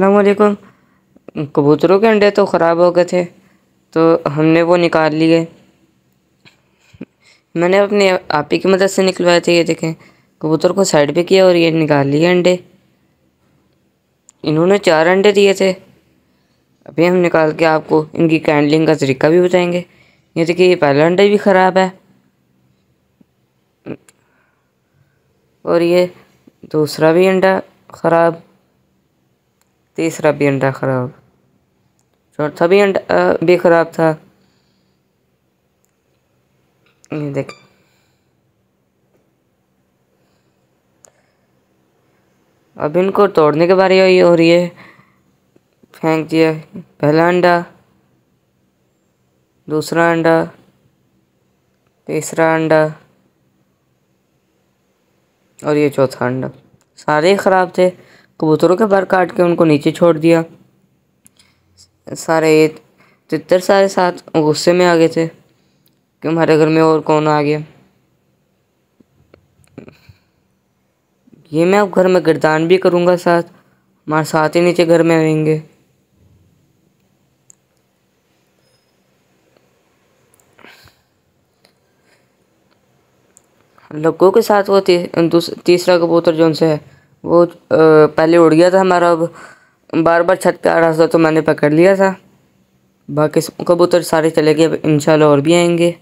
अलकुम कबूतरों के अंडे तो ख़राब हो गए थे तो हमने वो निकाल लिए मैंने अपने आप ही की मदद से निकलवाए थे ये देखें कबूतर को साइड पे किया और ये निकाल लिए अंडे इन्होंने चार अंडे दिए थे अभी हम निकाल के आपको इनकी कैंडलिंग का तरीका भी बताएंगे ये देखिए ये पहला अंडा भी ख़राब है और ये दूसरा भी अंडा ख़राब तीसरा भी अंडा ख़राब चौथा भी अंडा भी ख़राब था ये देख अब इनको तोड़ने के बारे में हो रही है फेंक दिया पहला अंडा दूसरा अंडा तीसरा अंडा और ये चौथा अंडा सारे ख़राब थे कबूतरों के पर काट के उनको नीचे छोड़ दिया सारे तितर सारे साथ गुस्से में आ गए थे कि हमारे घर में और कौन आ गया ये मैं अब घर में गिरदान भी करूँगा साथ हमारे साथ ही नीचे घर में आएंगे लोगों के साथ वो ती, तीसरा कबूतर जो उनसे है वो पहले उड़ गया था हमारा अब बार बार छत आ रहा था तो मैंने पकड़ लिया था बाकी कबूतर सारे चले गए अब इंशाल्लाह और भी आएंगे